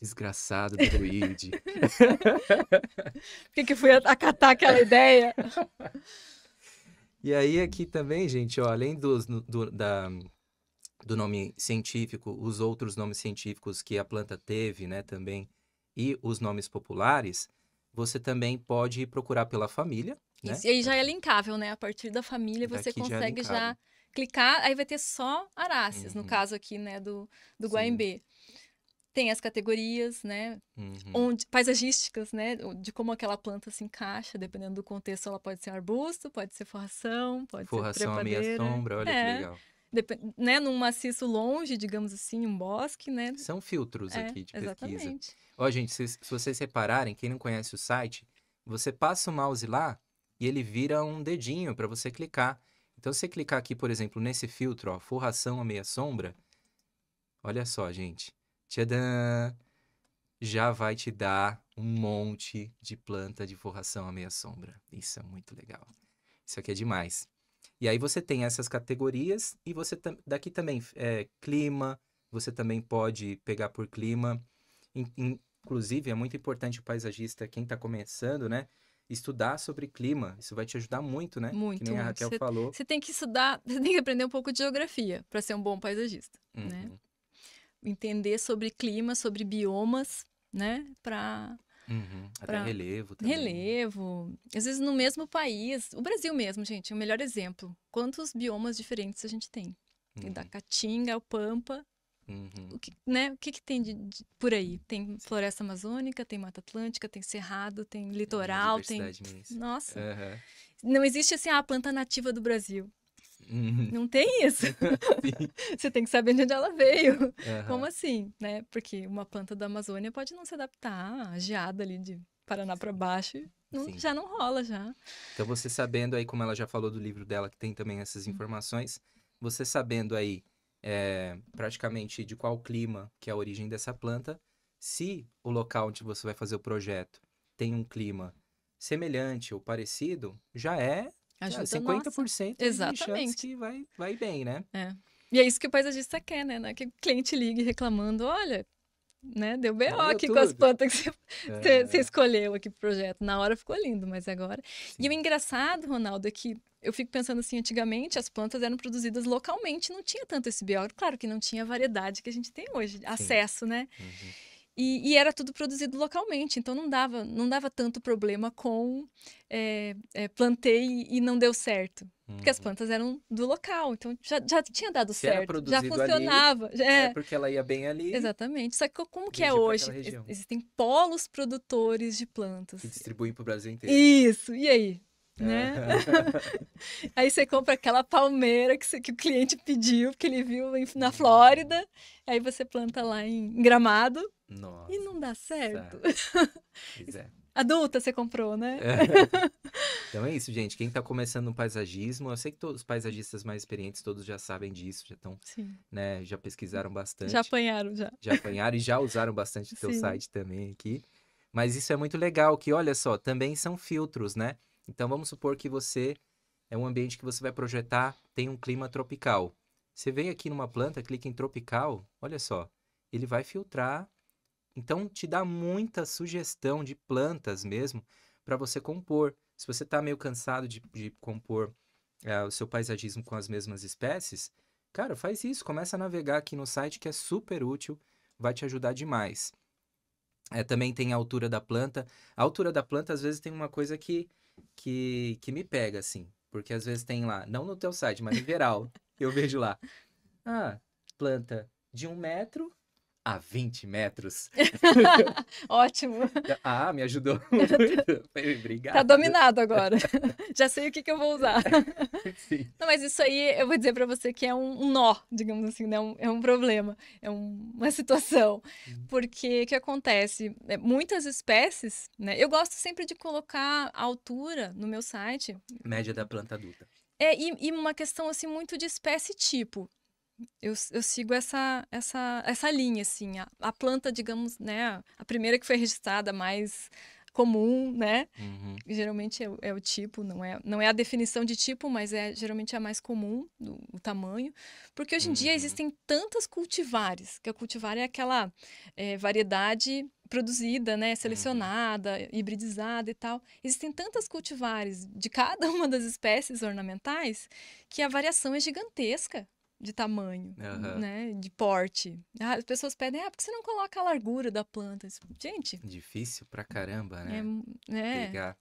Desgraçado do Luigi. Por que, que fui acatar aquela ideia? E aí aqui também, gente, ó, além dos, do, da, do nome científico, os outros nomes científicos que a planta teve, né, também, e os nomes populares, você também pode procurar pela família. Né? Isso, e aí já é linkável, né? A partir da família você Daqui é consegue já, é já, clicar, aí vai ter só aráceas, uhum. no caso aqui, né, do, do Sim tem as categorias, né? Uhum. Onde, paisagísticas, né? De como aquela planta se encaixa, dependendo do contexto, ela pode ser arbusto, pode ser forração, pode forração ser Forração à meia sombra, olha é. que legal. Dep né, num maciço longe, digamos assim, um bosque, né? São filtros é, aqui de exatamente. pesquisa. Ó, gente, se, se vocês repararem quem não conhece o site, você passa o mouse lá e ele vira um dedinho para você clicar. Então, se você clicar aqui, por exemplo, nesse filtro, ó, forração à meia sombra, olha só, gente tchadan, já vai te dar um monte de planta de forração à meia sombra. Isso é muito legal. Isso aqui é demais. E aí você tem essas categorias e você tam daqui também é, clima, você também pode pegar por clima. In inclusive, é muito importante o paisagista, quem está começando, né? Estudar sobre clima, isso vai te ajudar muito, né? Muito. Que nem muito. a Raquel cê, falou. Você tem que estudar, você tem que aprender um pouco de geografia para ser um bom paisagista, né? uhum. né? entender sobre clima, sobre biomas, né? Para Uhum, pra... relevo também. Relevo. Às vezes no mesmo país. O Brasil mesmo, gente, é o melhor exemplo. Quantos biomas diferentes a gente tem? Uhum. Da Caatinga ao Pampa. Uhum. O, que, né, o que, que tem de, de, por aí? Tem floresta amazônica, tem mata atlântica, tem cerrado, tem litoral, tem... Nossa! Não existe assim, ah, a planta nativa do Brasil. Uhum. Não tem isso. você tem que saber de onde ela veio. Uhum. Como assim, né? Porque uma planta da Amazônia pode não se adaptar à geada ali de Paraná para baixo. Não, já não rola, já. Então, você sabendo aí, como ela já falou do livro dela, que tem também essas hum. informações, você sabendo aí é, praticamente de qual clima que é a origem dessa planta, se o local onde você vai fazer o projeto tem um clima semelhante ou parecido, já é Ajuda, ah, 50% nossa. Exatamente. que vai, vai bem, né? É. E é isso que o paisagista quer, né? É que o cliente ligue reclamando, olha, né? Deu B.O. aqui tudo. com as plantas que você, é. você, escolheu aqui pro projeto. Na hora ficou lindo, mas agora... Sim. E o engraçado, Ronaldo, é que eu fico pensando assim, antigamente as plantas eram produzidas localmente, não tinha tanto esse B.O. Claro que não tinha a variedade que a gente tem hoje, Sim. acesso, né? Uhum. E, e, era tudo produzido localmente, então não dava, não dava tanto problema com é, é, plantei e não deu certo. Uhum. Porque as uhum. plantas eram do local, então já, já tinha dado Se certo, já funcionava. Ali, é. é. porque ela ia bem ali. Exatamente. Só que como que é hoje? Existem polos produtores de plantas. Que distribuem para o Brasil inteiro. Isso, e aí? né? É. aí você compra aquela palmeira que, você, que, o cliente pediu, que ele viu na Flórida, aí você planta lá em Gramado Nossa, e não dá certo. certo. É. Adulta você comprou, né? É. então é isso, gente. Quem está começando no paisagismo, eu sei que todos os paisagistas mais experientes, todos já sabem disso, já estão, né? Já pesquisaram bastante. Já apanharam, já. Já apanharam e já usaram bastante o teu site também aqui. Mas isso é muito legal, que olha só, também são filtros, né? Então vamos supor que você é um ambiente que você vai projetar, tem um clima tropical. Você vem aqui numa planta, clica em tropical, olha só, ele vai filtrar. Então te dá muita sugestão de plantas mesmo para você compor. Se você está meio cansado de, de compor é, o seu paisagismo com as mesmas espécies, cara, faz isso, começa a navegar aqui no site que é super útil, vai te ajudar demais. É, também tem a altura da planta. A altura da planta, às vezes, tem uma coisa que que, que me pega, assim. Porque às vezes tem lá, não no teu site, mas em geral, eu vejo lá. Ah, planta de um metro a 20 metros. Ótimo. Ah, me ajudou muito. Obrigado. Tá dominado agora. Já sei o que, que eu vou usar. Sim. Não, mas isso aí eu vou dizer para você que é um, nó, digamos assim, né? é um problema, é um, uma situação. Uhum. Porque o que acontece? É, muitas espécies, né? Eu gosto sempre de colocar a altura no meu site. Média da planta adulta. É, e, e uma questão assim muito de espécie tipo eu, eu sigo essa, essa, essa linha, assim. A, a, planta, digamos, né? A primeira que foi registrada, mais comum, né? Uhum. Geralmente é, é, o tipo, não é, não é a definição de tipo, mas é geralmente a mais comum, do, o tamanho. Porque hoje em uhum. dia existem tantas cultivares, que a cultivar é aquela é, variedade produzida, né, uhum. selecionada, uhum. hibridizada e tal. Existem tantas cultivares de cada uma das espécies ornamentais que a variação é gigantesca de tamanho, uhum. né? De porte. Ah, as pessoas pedem, ah, porque você não coloca a largura da planta? Gente. Difícil pra caramba, né? É, é. Pegar.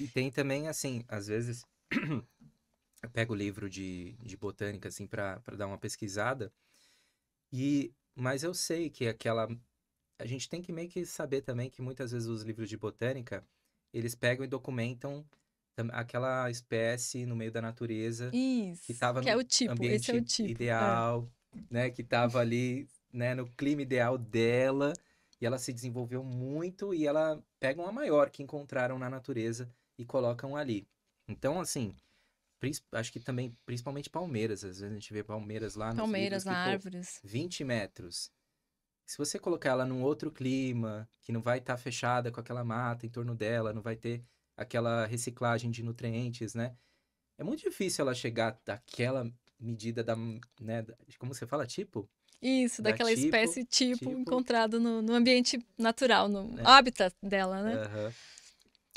E tem também, assim, às vezes eu pego o livro de, de botânica, assim, pra, dar uma pesquisada. E, mas eu sei que aquela. A gente tem que meio que saber também que muitas vezes os livros de botânica eles pegam e documentam aquela espécie no meio da natureza Isso, que estava é no tipo, é tipo, ambiente é tipo, ideal, é. né, que estava ali, né, no clima ideal dela, e ela se desenvolveu muito e ela pega uma maior que encontraram na natureza e colocam ali. Então, assim, acho que também, principalmente palmeiras, às vezes a gente vê palmeiras lá palmeiras, nos árvores. 20 metros. Se você colocar ela num outro clima, que não vai estar tá fechada com aquela mata em torno dela, não vai ter aquela reciclagem de nutrientes, né? É muito difícil ela chegar daquela medida da, né, como você fala, tipo? Isso, da daquela tipo, espécie tipo, tipo... encontrada no, no, ambiente natural, no é. hábitat dela, né? Uhum.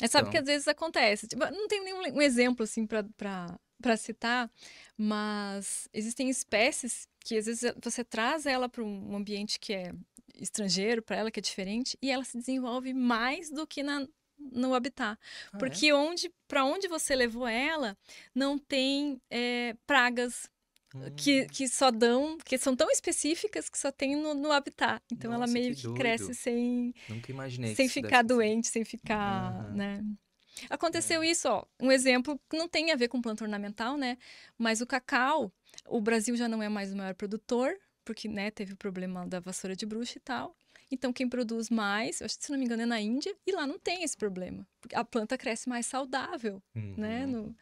É, sabe então... que às vezes acontece. Tipo, não tem nenhum um exemplo, assim, para citar, mas existem espécies que às vezes você traz ela para um ambiente que é estrangeiro, para ela que é diferente, e ela se desenvolve mais do que na no habitat. Ah, é? porque é? onde para onde você levou ela, não tem é, pragas. Eh, que, hum. que só dão, que são tão específicas que só tem no, no habitat. Então Nossa, ela meio que, que cresce sem. Nunca imaginei. Assim. Sem ficar doente, ser. sem ficar. Uhum. Né? Aconteceu é. isso, ó, um exemplo que não tem a ver com planta ornamental, né? Mas o cacau, o Brasil já não é mais o maior produtor, porque né, teve o problema da vassoura de bruxa e tal. Então, quem produz mais, acho que, se não me engano, é na Índia, e lá não tem esse problema. A planta cresce mais saudável, uhum. né? No,